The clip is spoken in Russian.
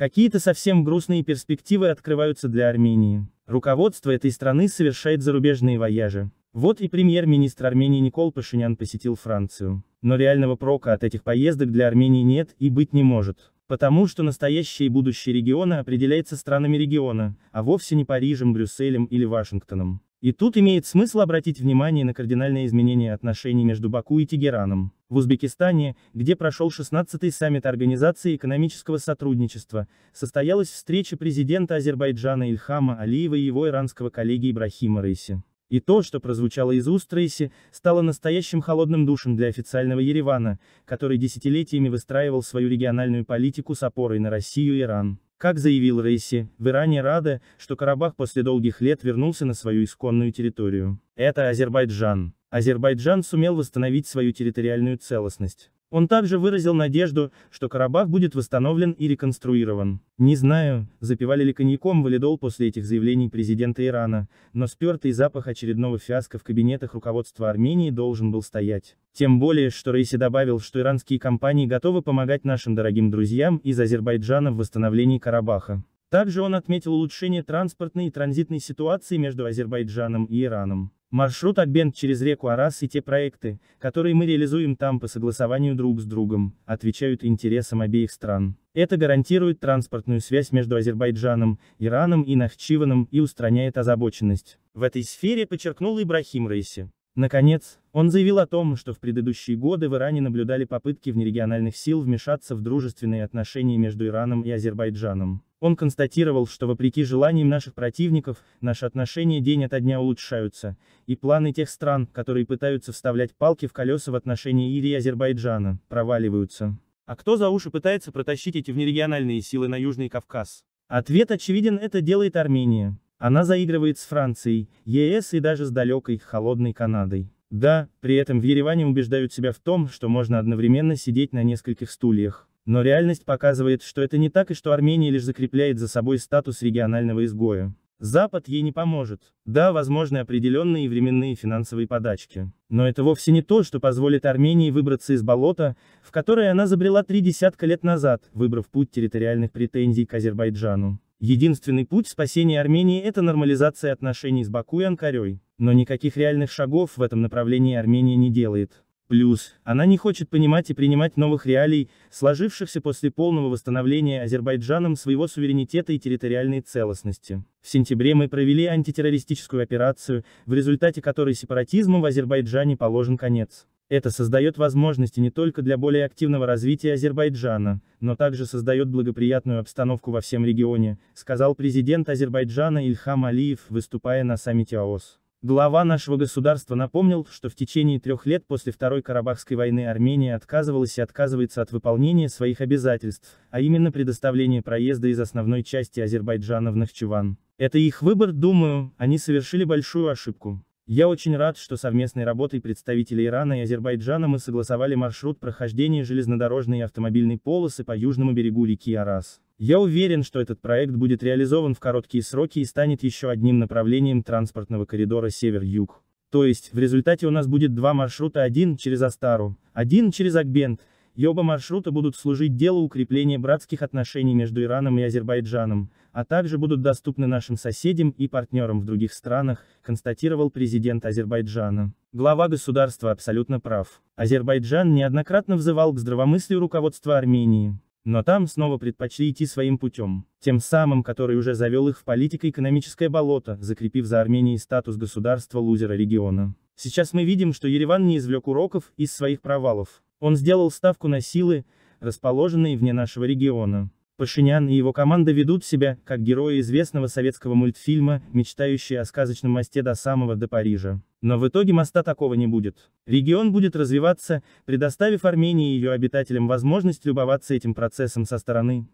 Какие-то совсем грустные перспективы открываются для Армении. Руководство этой страны совершает зарубежные вояжи. Вот и премьер-министр Армении Никол Пашинян посетил Францию. Но реального прока от этих поездок для Армении нет и быть не может. Потому что настоящее и будущее региона определяется странами региона, а вовсе не Парижем, Брюсселем или Вашингтоном. И тут имеет смысл обратить внимание на кардинальное изменение отношений между Баку и Тегераном. В Узбекистане, где прошел 16-й саммит Организации экономического сотрудничества, состоялась встреча президента Азербайджана Ильхама Алиева и его иранского коллеги Ибрахима Рейси. И то, что прозвучало из уст Рейси, стало настоящим холодным душем для официального Еревана, который десятилетиями выстраивал свою региональную политику с опорой на Россию и Иран. Как заявил Рейси, в Иране рады, что Карабах после долгих лет вернулся на свою исконную территорию. Это Азербайджан. Азербайджан сумел восстановить свою территориальную целостность. Он также выразил надежду, что Карабах будет восстановлен и реконструирован. Не знаю, запивали ли коньяком валидол после этих заявлений президента Ирана, но спертый запах очередного фиаско в кабинетах руководства Армении должен был стоять. Тем более, что Рейси добавил, что иранские компании готовы помогать нашим дорогим друзьям из Азербайджана в восстановлении Карабаха. Также он отметил улучшение транспортной и транзитной ситуации между Азербайджаном и Ираном. Маршрут Акбент через реку Арас и те проекты, которые мы реализуем там по согласованию друг с другом, отвечают интересам обеих стран. Это гарантирует транспортную связь между Азербайджаном, Ираном и Нахчиваном и устраняет озабоченность. В этой сфере подчеркнул Ибрахим Рейси. Наконец, он заявил о том, что в предыдущие годы в Иране наблюдали попытки внерегиональных сил вмешаться в дружественные отношения между Ираном и Азербайджаном. Он констатировал, что вопреки желаниям наших противников, наши отношения день ото дня улучшаются, и планы тех стран, которые пытаются вставлять палки в колеса в отношении Ирии и Азербайджана, проваливаются. А кто за уши пытается протащить эти внерегиональные силы на Южный Кавказ? Ответ очевиден, это делает Армения. Она заигрывает с Францией, ЕС и даже с далекой, холодной Канадой. Да, при этом в Ереване убеждают себя в том, что можно одновременно сидеть на нескольких стульях. Но реальность показывает, что это не так и что Армения лишь закрепляет за собой статус регионального изгоя. Запад ей не поможет. Да, возможны определенные временные финансовые подачки. Но это вовсе не то, что позволит Армении выбраться из болота, в которое она забрела три десятка лет назад, выбрав путь территориальных претензий к Азербайджану. Единственный путь спасения Армении – это нормализация отношений с Баку и Анкарой, но никаких реальных шагов в этом направлении Армения не делает. Плюс, она не хочет понимать и принимать новых реалий, сложившихся после полного восстановления Азербайджаном своего суверенитета и территориальной целостности. В сентябре мы провели антитеррористическую операцию, в результате которой сепаратизму в Азербайджане положен конец. Это создает возможности не только для более активного развития Азербайджана, но также создает благоприятную обстановку во всем регионе, сказал президент Азербайджана Ильхам Алиев, выступая на саммите ООС. Глава нашего государства напомнил, что в течение трех лет после Второй Карабахской войны Армения отказывалась и отказывается от выполнения своих обязательств, а именно предоставления проезда из основной части Азербайджана в Нахчеван. Это их выбор, думаю, они совершили большую ошибку. Я очень рад, что совместной работой представителей Ирана и Азербайджана мы согласовали маршрут прохождения железнодорожной и автомобильной полосы по южному берегу реки Арас. Я уверен, что этот проект будет реализован в короткие сроки и станет еще одним направлением транспортного коридора север-юг. То есть, в результате у нас будет два маршрута, один через Астару, один через Акбент, и оба маршрута будут служить делу укрепления братских отношений между Ираном и Азербайджаном, а также будут доступны нашим соседям и партнерам в других странах, констатировал президент Азербайджана. Глава государства абсолютно прав. Азербайджан неоднократно взывал к здравомыслию руководства Армении. Но там снова предпочли идти своим путем, тем самым который уже завел их в политико-экономическое болото, закрепив за Арменией статус государства-лузера региона. Сейчас мы видим, что Ереван не извлек уроков из своих провалов. Он сделал ставку на силы, расположенные вне нашего региона. Пашинян и его команда ведут себя, как герои известного советского мультфильма, мечтающие о сказочном мосте до самого до Парижа. Но в итоге моста такого не будет. Регион будет развиваться, предоставив Армении и ее обитателям возможность любоваться этим процессом со стороны.